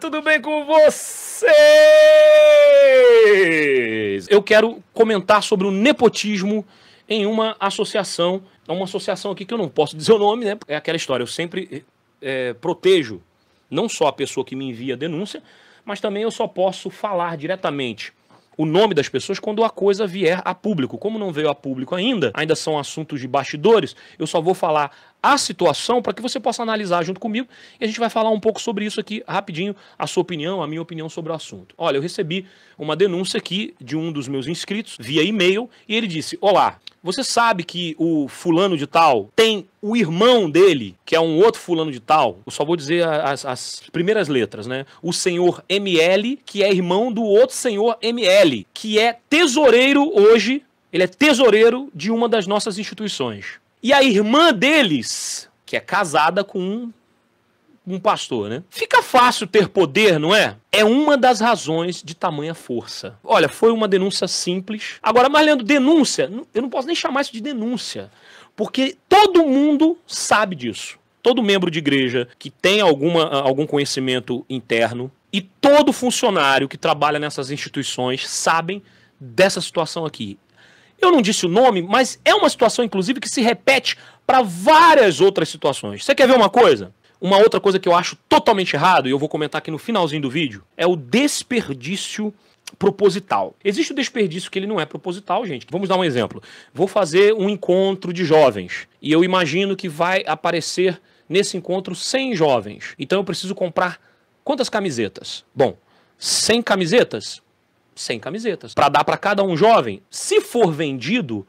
tudo bem com vocês? Eu quero comentar sobre o nepotismo em uma associação, é uma associação aqui que eu não posso dizer o nome, né? É aquela história, eu sempre é, protejo não só a pessoa que me envia a denúncia, mas também eu só posso falar diretamente o nome das pessoas quando a coisa vier a público. Como não veio a público ainda, ainda são assuntos de bastidores, eu só vou falar a situação para que você possa analisar junto comigo e a gente vai falar um pouco sobre isso aqui rapidinho, a sua opinião, a minha opinião sobre o assunto. Olha, eu recebi uma denúncia aqui de um dos meus inscritos via e-mail e ele disse: Olá, você sabe que o fulano de tal tem o irmão dele, que é um outro fulano de tal, eu só vou dizer as, as primeiras letras, né? O senhor ML, que é irmão do outro senhor ML, que é tesoureiro hoje, ele é tesoureiro de uma das nossas instituições. E a irmã deles, que é casada com um, um pastor, né? Fica fácil ter poder, não é? É uma das razões de tamanha força. Olha, foi uma denúncia simples. Agora, mas lendo denúncia, eu não posso nem chamar isso de denúncia, porque todo mundo sabe disso. Todo membro de igreja que tem alguma, ah, algum conhecimento interno e todo funcionário que trabalha nessas instituições sabem dessa situação aqui. Eu não disse o nome, mas é uma situação, inclusive, que se repete para várias outras situações. Você quer ver uma coisa? Uma outra coisa que eu acho totalmente errado, e eu vou comentar aqui no finalzinho do vídeo, é o desperdício proposital. Existe o desperdício que ele não é proposital, gente. Vamos dar um exemplo. Vou fazer um encontro de jovens e eu imagino que vai aparecer nesse encontro 100 jovens. Então eu preciso comprar quantas camisetas? Bom, 100 camisetas 100 camisetas. Para dar para cada um jovem, se for vendido,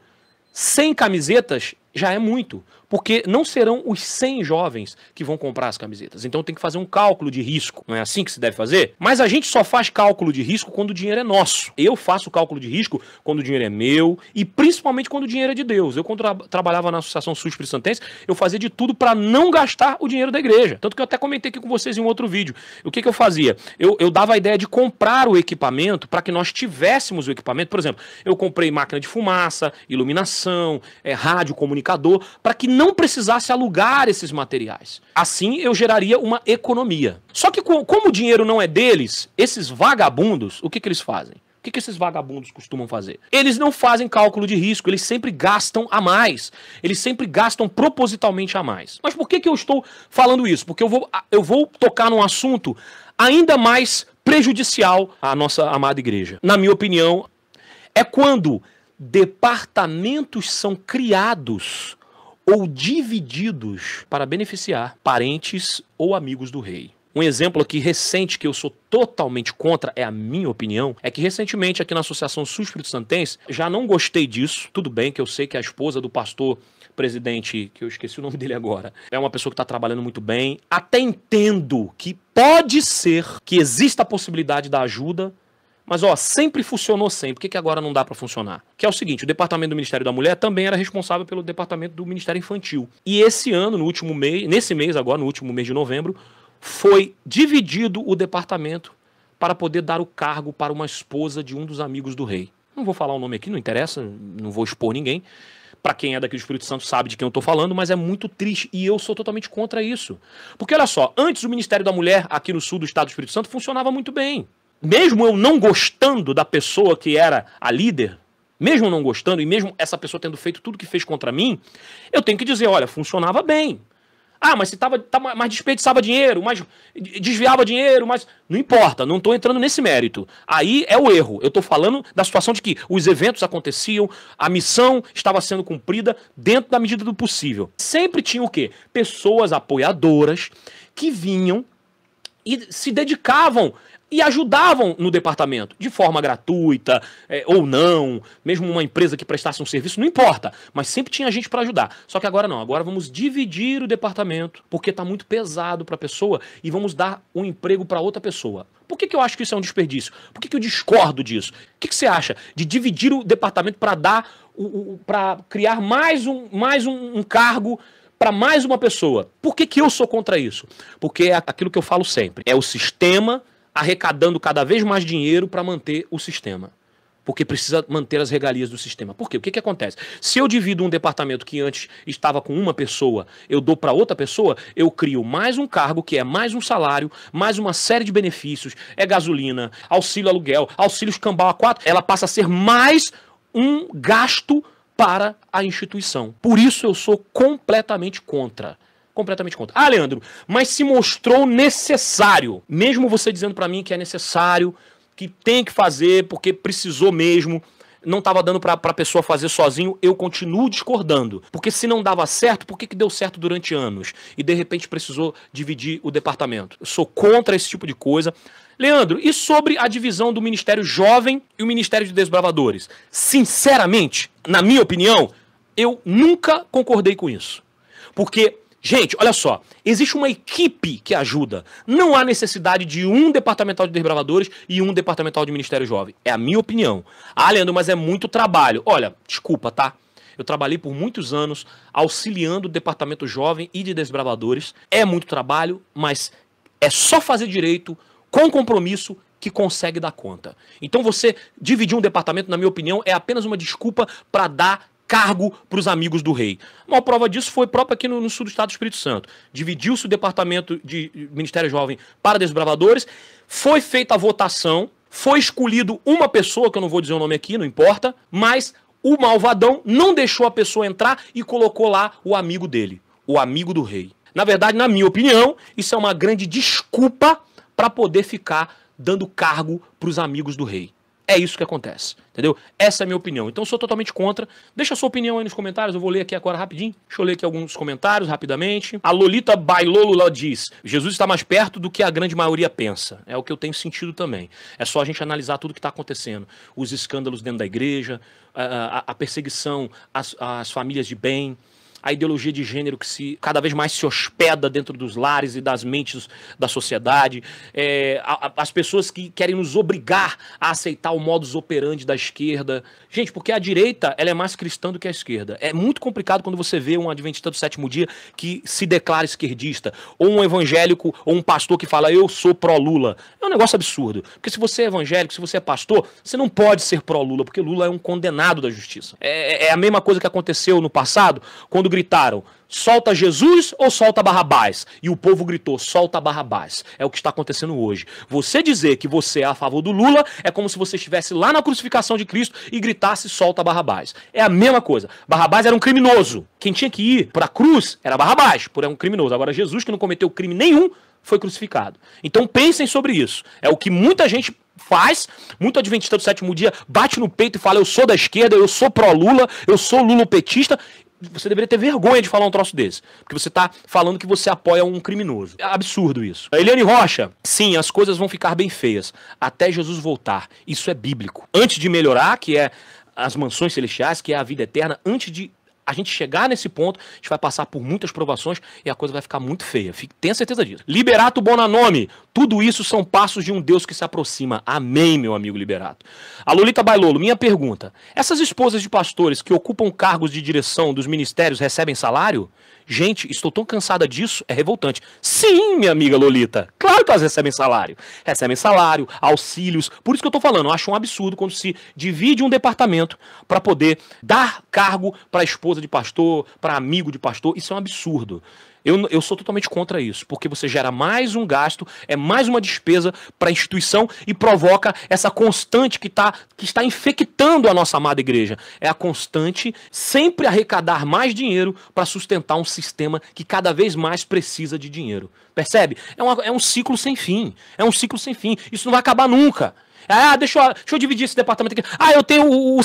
100 camisetas já é muito porque não serão os 100 jovens que vão comprar as camisetas. Então tem que fazer um cálculo de risco, não é assim que se deve fazer? Mas a gente só faz cálculo de risco quando o dinheiro é nosso. Eu faço cálculo de risco quando o dinheiro é meu e principalmente quando o dinheiro é de Deus. Eu quando tra trabalhava na Associação Suspre Santense, eu fazia de tudo para não gastar o dinheiro da igreja. Tanto que eu até comentei aqui com vocês em um outro vídeo. O que, que eu fazia? Eu, eu dava a ideia de comprar o equipamento para que nós tivéssemos o equipamento. Por exemplo, eu comprei máquina de fumaça, iluminação, é, rádio, comunicador, para que não não precisasse alugar esses materiais. Assim eu geraria uma economia. Só que como o dinheiro não é deles, esses vagabundos, o que, que eles fazem? O que, que, esses vagabundos costumam fazer? Eles não fazem cálculo de risco, eles sempre gastam a mais. Eles sempre gastam propositalmente a mais. Mas por que, que eu estou falando isso? Porque eu vou, eu vou tocar num assunto ainda mais prejudicial à nossa amada igreja. Na minha opinião, é quando departamentos são criados ou divididos para beneficiar parentes ou amigos do rei. Um exemplo aqui recente que eu sou totalmente contra, é a minha opinião, é que recentemente aqui na Associação Suspiro Santense, já não gostei disso. Tudo bem que eu sei que a esposa do pastor presidente, que eu esqueci o nome dele agora, é uma pessoa que está trabalhando muito bem. Até entendo que pode ser que exista a possibilidade da ajuda, mas ó, sempre funcionou sempre. Por que, que agora não dá para funcionar? Que é o seguinte: o departamento do Ministério da Mulher também era responsável pelo departamento do Ministério Infantil. E esse ano, no último mês, nesse mês agora, no último mês de novembro, foi dividido o departamento para poder dar o cargo para uma esposa de um dos amigos do rei. Não vou falar o nome aqui, não interessa, não vou expor ninguém. Para quem é daqui do Espírito Santo sabe de quem eu estou falando, mas é muito triste e eu sou totalmente contra isso. Porque olha só, antes o Ministério da Mulher aqui no sul do estado do Espírito Santo funcionava muito bem mesmo eu não gostando da pessoa que era a líder, mesmo não gostando e mesmo essa pessoa tendo feito tudo que fez contra mim, eu tenho que dizer, olha, funcionava bem. Ah, mas se tava, tava tá mas desperdiçava dinheiro, mas desviava dinheiro, mas não importa, não estou entrando nesse mérito. Aí é o erro. Eu estou falando da situação de que os eventos aconteciam, a missão estava sendo cumprida dentro da medida do possível. Sempre tinha o quê? Pessoas apoiadoras que vinham e se dedicavam e ajudavam no departamento, de forma gratuita é, ou não, mesmo uma empresa que prestasse um serviço, não importa, mas sempre tinha gente para ajudar. Só que agora não, agora vamos dividir o departamento, porque está muito pesado para a pessoa e vamos dar um emprego para outra pessoa. Por que, que eu acho que isso é um desperdício? Por que, que eu discordo disso? O que, que você acha de dividir o departamento para dar, o, o para criar mais um, mais um, um cargo para mais uma pessoa. Por que, que eu sou contra isso? Porque é aquilo que eu falo sempre. É o sistema arrecadando cada vez mais dinheiro para manter o sistema. Porque precisa manter as regalias do sistema. Por quê? O que, que acontece? Se eu divido um departamento que antes estava com uma pessoa, eu dou para outra pessoa, eu crio mais um cargo, que é mais um salário, mais uma série de benefícios: é gasolina, auxílio aluguel, auxílio escambau a quatro. Ela passa a ser mais um gasto para a instituição. Por isso eu sou completamente contra completamente contra. Ah, Leandro, mas se mostrou necessário. Mesmo você dizendo para mim que é necessário, que tem que fazer, porque precisou mesmo não estava dando para a pessoa fazer sozinho, eu continuo discordando. Porque se não dava certo, por que, que deu certo durante anos? E de repente precisou dividir o departamento. Eu sou contra esse tipo de coisa. Leandro, e sobre a divisão do Ministério Jovem e o Ministério de Desbravadores? Sinceramente, na minha opinião, eu nunca concordei com isso. Porque Gente, olha só. Existe uma equipe que ajuda. Não há necessidade de um departamental de desbravadores e um departamental de Ministério Jovem. É a minha opinião. Ah, Leandro, mas é muito trabalho. Olha, desculpa, tá? Eu trabalhei por muitos anos auxiliando o departamento jovem e de desbravadores. É muito trabalho, mas é só fazer direito, com compromisso que consegue dar conta. Então você dividir um departamento, na minha opinião, é apenas uma desculpa para dar cargo para os amigos do rei. Uma prova disso foi própria aqui no, no sul do estado do Espírito Santo. Dividiu-se o departamento de Ministério Jovem para desbravadores, foi feita a votação, foi escolhido uma pessoa, que eu não vou dizer o nome aqui, não importa, mas o malvadão não deixou a pessoa entrar e colocou lá o amigo dele, o amigo do rei. Na verdade, na minha opinião, isso é uma grande desculpa para poder ficar dando cargo para os amigos do rei. É isso que acontece, entendeu? Essa é a minha opinião. Então, sou totalmente contra. Deixa a sua opinião aí nos comentários, eu vou ler aqui agora rapidinho. Deixa eu ler aqui alguns comentários rapidamente. A Lolita Bailolula diz: Jesus está mais perto do que a grande maioria pensa. É o que eu tenho sentido também. É só a gente analisar tudo que está acontecendo: os escândalos dentro da igreja, a, a, a perseguição às famílias de bem, a ideologia de gênero que se cada vez mais se hospeda dentro dos lares e das mentes da sociedade, é, a, a, as pessoas que querem nos obrigar a aceitar o modus operandi da esquerda. Gente, porque a direita ela é mais cristã do que a esquerda. É muito complicado quando você vê um adventista do sétimo dia que se declara esquerdista, ou um evangélico, ou um pastor que fala eu sou pró-Lula. É um negócio absurdo. Porque se você é evangélico, se você é pastor, você não pode ser pró-Lula, porque Lula é um condenado da justiça. É, é, é a mesma coisa que aconteceu no passado, quando gritaram: solta Jesus ou solta Barrabás? E o povo gritou: solta Barrabás. É o que está acontecendo hoje. Você dizer que você é a favor do Lula é como se você estivesse lá na crucificação de Cristo e gritasse: solta Barrabás. É a mesma coisa. Barrabás era um criminoso. Quem tinha que ir para a cruz era Barrabás, por um criminoso. Agora, Jesus, que não cometeu crime nenhum, foi crucificado. Então pensem sobre isso. É o que muita gente faz, muito adventista do sétimo dia bate no peito e fala: Eu sou da esquerda, eu sou pró-Lula, eu sou Lula petista você deveria ter vergonha de falar um troço desse. Porque você tá falando que você apoia um criminoso. É absurdo isso. Eliane Rocha, sim, as coisas vão ficar bem feias. Até Jesus voltar. Isso é bíblico. Antes de melhorar, que é as mansões celestiais, que é a vida eterna, antes de a gente chegar nesse ponto, a gente vai passar por muitas provações e a coisa vai ficar muito feia. Fique, tenha certeza disso. Liberato Bonanome, tudo isso são passos de um Deus que se aproxima. Amém, meu amigo Liberato. A Lolita Bailolo, minha pergunta: essas esposas de pastores que ocupam cargos de direção dos ministérios recebem salário? Gente, estou tão cansada disso, é revoltante. Sim, minha amiga Lolita. Claro que elas recebem salário. Recebem salário, auxílios. Por isso que eu estou falando, eu acho um absurdo quando se divide um departamento para poder dar cargo para esposa de pastor, para amigo de pastor. Isso é um absurdo. Eu, eu sou totalmente contra isso, porque você gera mais um gasto, é mais uma despesa para a instituição e provoca essa constante que, tá, que está infectando a nossa amada igreja. É a constante sempre arrecadar mais dinheiro para sustentar um sistema que cada vez mais precisa de dinheiro. Percebe? É, uma, é um ciclo sem fim. É um ciclo sem fim. Isso não vai acabar nunca. Ah, deixa eu, deixa eu dividir esse departamento aqui. Ah, eu tenho o, o O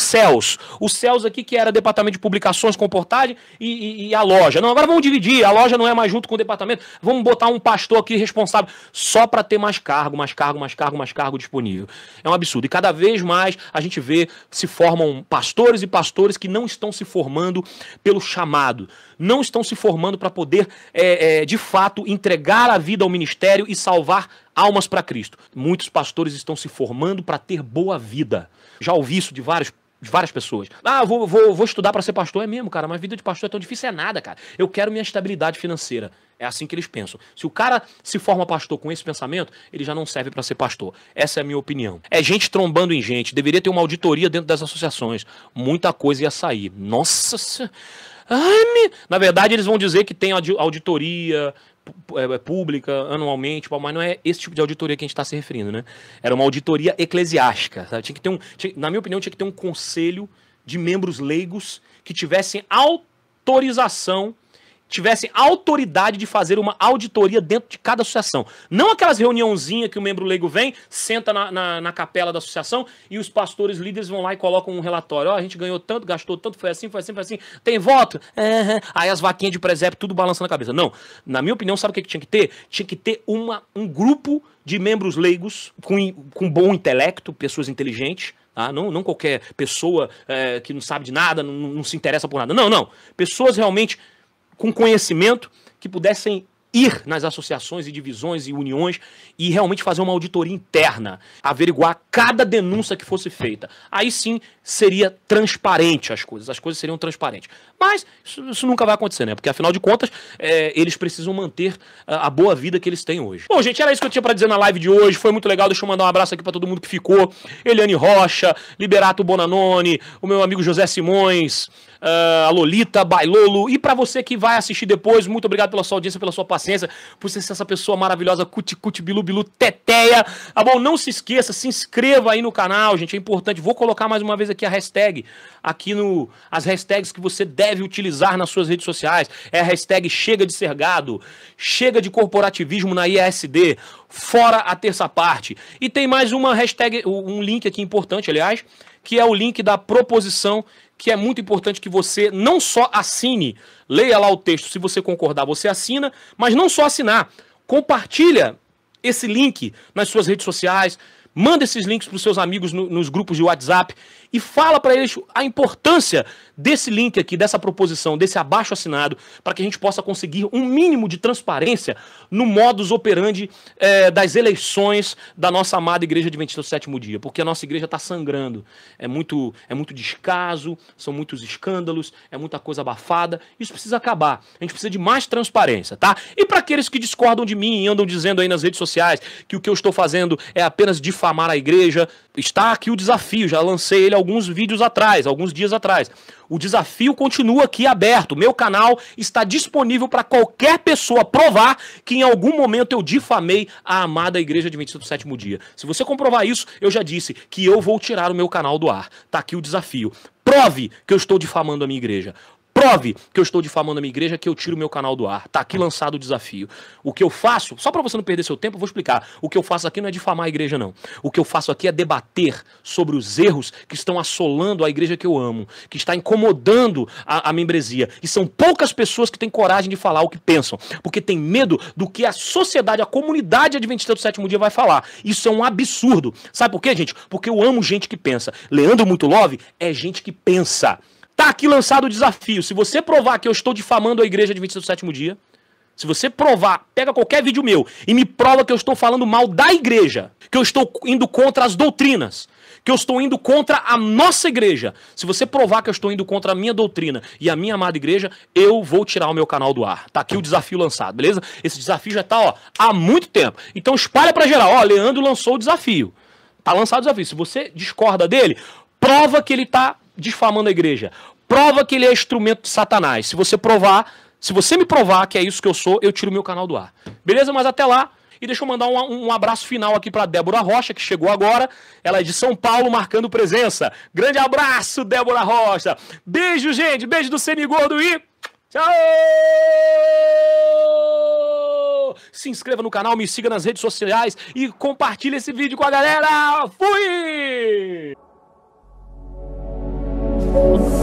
Cells aqui, que era departamento de publicações, comportagem e, e, e, a loja. Não, agora vamos dividir. A loja não é mais junto com o departamento. Vamos botar um pastor aqui responsável só para ter mais cargo, mais cargo, mais cargo, mais cargo disponível. É um absurdo. E cada vez mais a gente vê se formam pastores e pastores que não estão se formando pelo chamado. Não estão se formando para poder, é, é, de fato, entregar a vida ao ministério e salvar almas para Cristo. Muitos pastores estão se formando para ter boa vida. Já ouvi isso de vários de várias pessoas. Ah, vou, vou, vou estudar para ser pastor. É mesmo, cara, mas vida de pastor é tão difícil, é nada, cara. Eu quero minha estabilidade financeira. É assim que eles pensam. Se o cara se forma pastor com esse pensamento, ele já não serve para ser pastor. Essa é a minha opinião. É gente trombando em gente. Deveria ter uma auditoria dentro das associações. Muita coisa ia sair. Nossa. Ai, me... Na verdade, eles vão dizer que tem auditoria, é, é pública anualmente, mas não é esse tipo de auditoria que a gente está se referindo, né? Era uma auditoria eclesiástica. Sabe? Tinha que ter um, tinha, na minha opinião, tinha que ter um conselho de membros leigos que tivessem autorização tivessem autoridade de fazer uma auditoria dentro de cada associação. Não aquelas reuniãozinhas que o membro leigo vem, senta na, na, na capela da associação e os pastores líderes vão lá e colocam um relatório. Ó, oh, a gente ganhou tanto, gastou tanto, foi assim, foi assim, foi assim. Tem voto? Uhum. Aí as vaquinhas de presépio, tudo balançando a cabeça. Não. Na minha opinião, sabe o que, que tinha que ter? Tinha que ter uma, um grupo de membros leigos com, com bom intelecto, pessoas inteligentes, ah, não, não qualquer pessoa é, que não sabe de nada, não, não se interessa por nada. Não, não. Pessoas realmente com conhecimento que pudessem ir nas associações e divisões e uniões e realmente fazer uma auditoria interna, averiguar cada denúncia que fosse feita. Aí sim seria transparente as coisas, as coisas seriam transparentes. Mas isso, isso nunca vai acontecer, né? Porque afinal de contas, é, eles precisam manter a, ah, a boa vida que eles têm hoje. Bom, gente, era isso que eu tinha para dizer na live de hoje. Foi muito legal. Deixa eu mandar um abraço aqui para todo mundo que ficou: Eliane Rocha, Liberato Bonanoni, o meu amigo José Simões, ah, a Lolita Bailolo. E para você que vai assistir depois, muito obrigado pela sua audiência, pela sua paciência paciência, por ser essa pessoa maravilhosa, cuti bilu, bilu, teteia. Tá bom? Não se esqueça, se inscreva aí no canal, gente, é importante. Vou colocar mais uma vez aqui a hashtag aqui no as hashtags que você deve utilizar nas suas redes sociais. É a hashtag chega de sergado, chega de corporativismo na ISD, fora a terça parte. E tem mais uma hashtag, um link aqui importante, aliás, que é o link da proposição que é muito importante que você não só assine, leia lá o texto, se você concordar, você assina, mas não só assinar, compartilha esse link nas suas redes sociais, manda esses links para os seus amigos no, nos grupos de WhatsApp e fala para eles a importância desse link aqui, dessa proposição, desse abaixo assinado, para que a gente possa conseguir um mínimo de transparência no modus operandi é, das eleições da nossa amada Igreja Adventista do Sétimo Dia, porque a nossa igreja está sangrando. É muito, é muito descaso, são muitos escândalos, é muita coisa abafada. Isso precisa acabar. A gente precisa de mais transparência, tá? E para aqueles que discordam de mim e andam dizendo aí nas redes sociais que o que eu estou fazendo é apenas difamar a igreja, está aqui o desafio, já lancei ele alguns vídeos atrás, alguns dias atrás. O desafio continua aqui aberto. Meu canal está disponível para qualquer pessoa provar que em algum momento eu difamei a amada Igreja Adventista do Sétimo Dia. Se você comprovar isso, eu já disse que eu vou tirar o meu canal do ar. está aqui o desafio. Prove que eu estou difamando a minha igreja prove que eu estou difamando a minha igreja, que eu tiro o meu canal do ar. Tá aqui lançado o desafio. O que eu faço, só para você não perder seu tempo, eu vou explicar. O que eu faço aqui não é difamar a igreja, não. O que eu faço aqui é debater sobre os erros que estão assolando a igreja que eu amo, que está incomodando a, a membresia. E são poucas pessoas que têm coragem de falar o que pensam, porque tem medo do que a sociedade, a comunidade adventista do sétimo dia vai falar. Isso é um absurdo. Sabe por quê, gente? Porque eu amo gente que pensa. Leandro Muito Love é gente que pensa. Tá aqui lançado o desafio. Se você provar que eu estou difamando a igreja de 27 sétimo dia, se você provar, pega qualquer vídeo meu e me prova que eu estou falando mal da igreja, que eu estou indo contra as doutrinas, que eu estou indo contra a nossa igreja. Se você provar que eu estou indo contra a minha doutrina e a minha amada igreja, eu vou tirar o meu canal do ar. Tá aqui o desafio lançado, beleza? Esse desafio já tá, ó, há muito tempo. Então espalha para geral, ó, Leandro lançou o desafio. Tá lançado o desafio. Se você discorda dele, prova que ele tá difamando a igreja. Prova que ele é instrumento de Satanás. Se você provar, se você me provar que é isso que eu sou, eu tiro meu canal do ar. Beleza? Mas até lá. E deixa eu mandar um, um abraço final aqui para Débora Rocha, que chegou agora. Ela é de São Paulo, marcando presença. Grande abraço, Débora Rocha. Beijo, gente. Beijo do Senigordo e. Tchau! Se inscreva no canal, me siga nas redes sociais e compartilhe esse vídeo com a galera. Fui! Oh, you.